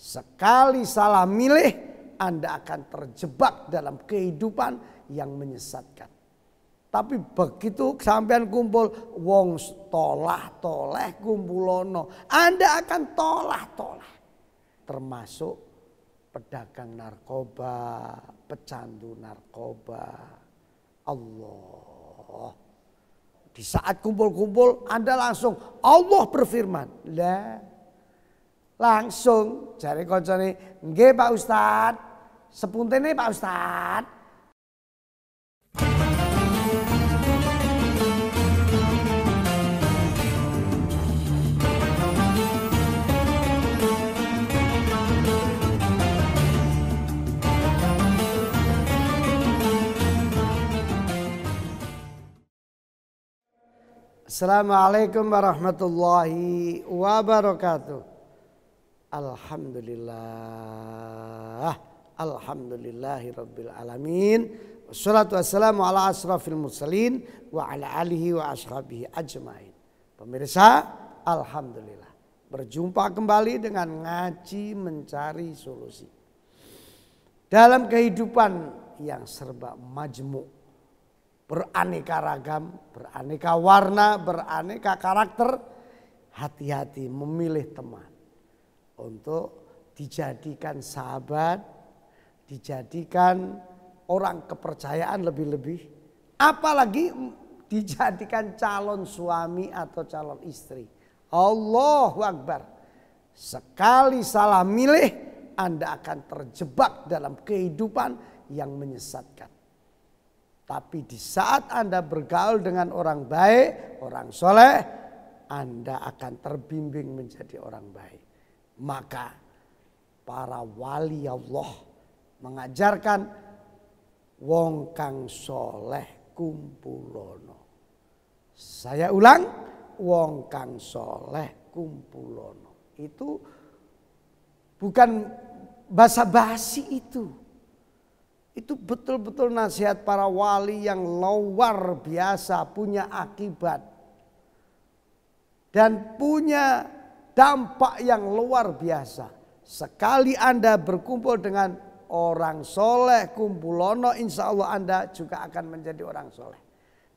Sekali salah milih, Anda akan terjebak dalam kehidupan yang menyesatkan. Tapi begitu sampean kumpul wong tolah toleh kumpulono, Anda akan tolah toleh. Termasuk pedagang narkoba, pecandu narkoba. Allah. Di saat kumpul-kumpul Anda langsung Allah berfirman, Lah, Langsung jare koncone, nge Pak Ustad, sepuntene Pak Ustad." Assalamualaikum warahmatullahi wabarakatuh. Alhamdulillah. Alhamdulillahi Rabbil alamin. Wassalatu wassalamu ala asrafil mursalin wa ala alihi wa ashabihi ajmain. Pemirsa, alhamdulillah. Berjumpa kembali dengan ngaji mencari solusi. Dalam kehidupan yang serba majmuk, beraneka ragam, beraneka warna, beraneka karakter, hati-hati memilih teman untuk dijadikan sahabat, dijadikan orang kepercayaan lebih-lebih, apalagi dijadikan calon suami atau calon istri. Allahu Akbar. Sekali salah milih, Anda akan terjebak dalam kehidupan yang menyesatkan. Tapi di saat Anda bergaul dengan orang baik, orang soleh, Anda akan terbimbing menjadi orang baik. Maka para wali Allah mengajarkan wong kang soleh kumpulono. Saya ulang, wong kang soleh kumpulono. Itu bukan basa-basi itu. Itu betul-betul nasihat para wali yang luar biasa punya akibat. Dan punya dampak yang luar biasa. Sekali Anda berkumpul dengan orang soleh, kumpulono, insya Allah Anda juga akan menjadi orang soleh.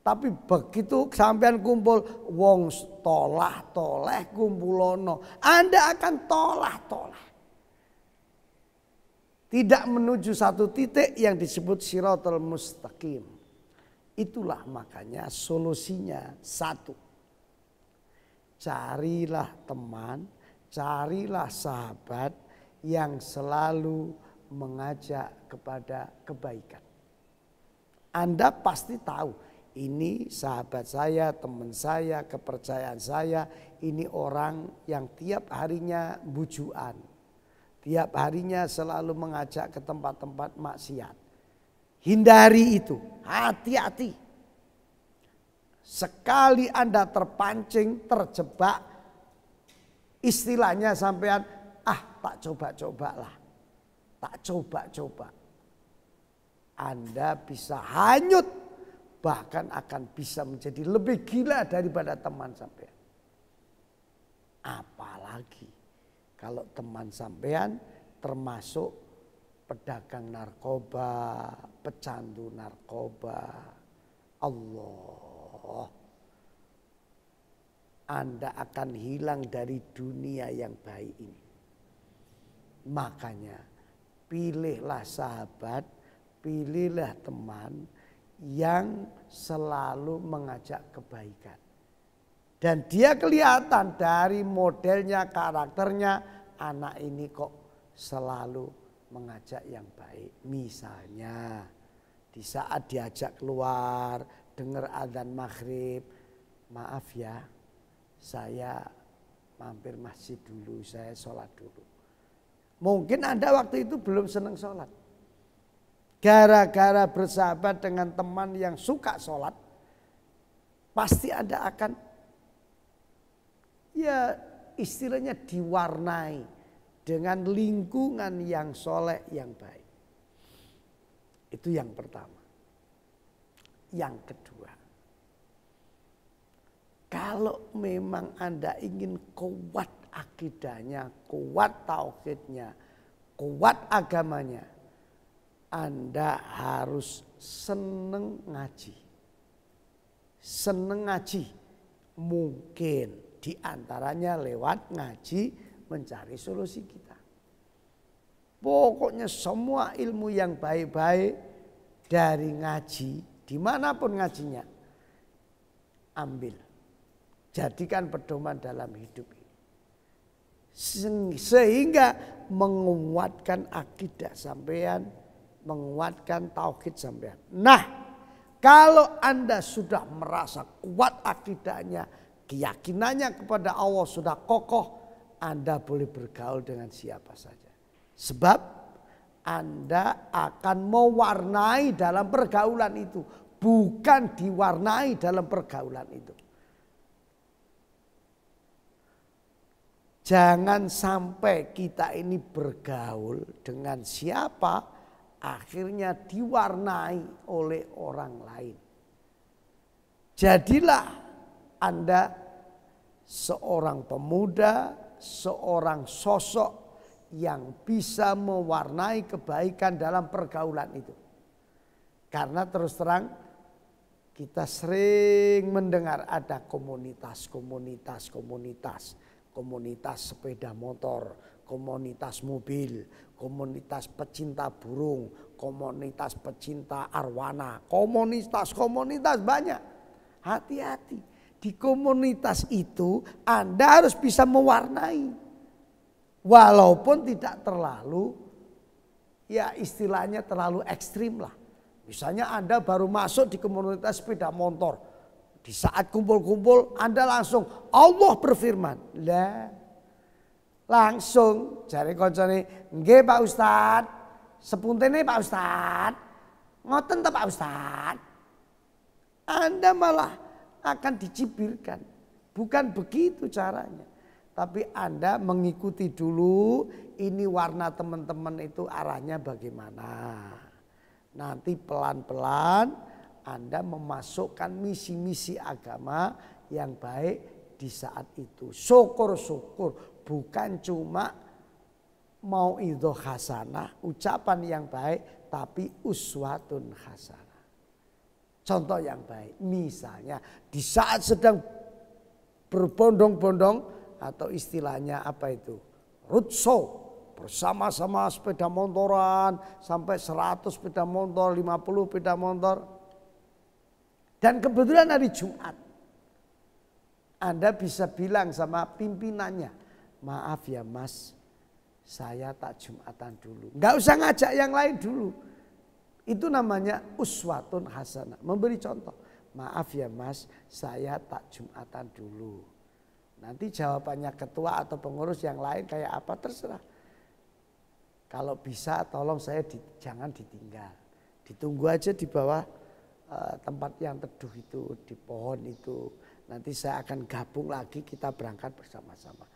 Tapi begitu sampean kumpul, wong tolah toleh kumpulono, Anda akan tolah tolah. Tidak menuju satu titik yang disebut sirotol mustaqim. Itulah makanya solusinya satu carilah teman, carilah sahabat yang selalu mengajak kepada kebaikan. Anda pasti tahu, ini sahabat saya, teman saya, kepercayaan saya, ini orang yang tiap harinya bujuan. Tiap harinya selalu mengajak ke tempat-tempat maksiat. Hindari itu, hati-hati. Sekali Anda terpancing, terjebak, istilahnya sampean, ah tak coba coba lah tak coba-coba. Anda bisa hanyut, bahkan akan bisa menjadi lebih gila daripada teman sampean. Apalagi kalau teman sampean termasuk pedagang narkoba, pecandu narkoba. Allah Allah, oh, Anda akan hilang dari dunia yang baik ini. Makanya pilihlah sahabat, pilihlah teman yang selalu mengajak kebaikan. Dan dia kelihatan dari modelnya, karakternya, anak ini kok selalu mengajak yang baik. Misalnya di saat diajak keluar, dengar azan maghrib, maaf ya, saya mampir masjid dulu, saya sholat dulu. Mungkin Anda waktu itu belum senang sholat. Gara-gara bersahabat dengan teman yang suka sholat, pasti Anda akan ya istilahnya diwarnai dengan lingkungan yang soleh, yang baik. Itu yang pertama yang kedua. Kalau memang Anda ingin kuat akidahnya, kuat tauhidnya, kuat agamanya, Anda harus seneng ngaji. Seneng ngaji mungkin diantaranya lewat ngaji mencari solusi kita. Pokoknya semua ilmu yang baik-baik dari ngaji Dimanapun ngajinya, ambil. Jadikan pedoman dalam hidup ini. Sehingga menguatkan akidah sampean, menguatkan tauhid sampean. Nah, kalau Anda sudah merasa kuat akidahnya, keyakinannya kepada Allah sudah kokoh, Anda boleh bergaul dengan siapa saja. Sebab anda akan mewarnai dalam pergaulan itu, bukan diwarnai dalam pergaulan itu. Jangan sampai kita ini bergaul dengan siapa akhirnya diwarnai oleh orang lain. Jadilah Anda seorang pemuda, seorang sosok yang bisa mewarnai kebaikan dalam pergaulan itu. Karena terus terang kita sering mendengar ada komunitas, komunitas, komunitas, komunitas sepeda motor, komunitas mobil, komunitas pecinta burung, komunitas pecinta arwana, komunitas, komunitas banyak. Hati-hati, di komunitas itu Anda harus bisa mewarnai. Walaupun tidak terlalu ya istilahnya terlalu ekstrim lah. Misalnya Anda baru masuk di komunitas sepeda motor. Di saat kumpul-kumpul Anda langsung Allah berfirman. Lah langsung jari koncone nggih Pak Ustad sepuntene Pak Ustad ngoten Pak Ustad Anda malah akan dicibirkan bukan begitu caranya tapi Anda mengikuti dulu ini warna teman-teman itu arahnya bagaimana. Nanti pelan-pelan Anda memasukkan misi-misi agama yang baik di saat itu. Syukur-syukur bukan cuma mau itu hasanah, ucapan yang baik, tapi uswatun hasanah. Contoh yang baik, misalnya di saat sedang berbondong-bondong atau istilahnya apa itu? Rutso. Bersama-sama sepeda motoran sampai 100 sepeda motor, 50 sepeda motor. Dan kebetulan hari Jumat. Anda bisa bilang sama pimpinannya, maaf ya mas, saya tak Jumatan dulu. nggak usah ngajak yang lain dulu. Itu namanya uswatun hasanah, memberi contoh. Maaf ya mas, saya tak Jumatan dulu. Nanti jawabannya ketua atau pengurus yang lain kayak apa terserah. Kalau bisa tolong saya di, jangan ditinggal. Ditunggu aja di bawah eh, tempat yang teduh itu, di pohon itu. Nanti saya akan gabung lagi kita berangkat bersama-sama.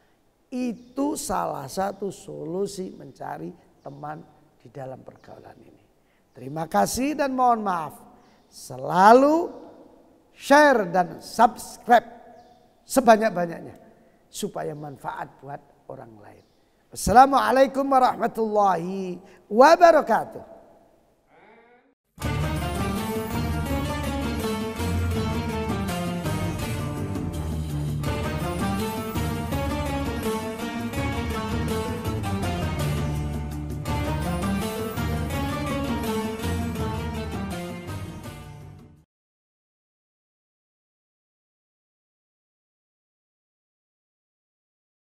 Itu salah satu solusi mencari teman di dalam pergaulan ini. Terima kasih dan mohon maaf. Selalu share dan subscribe sebanyak-banyaknya supaya manfaat buat orang lain. Assalamualaikum warahmatullahi wabarakatuh.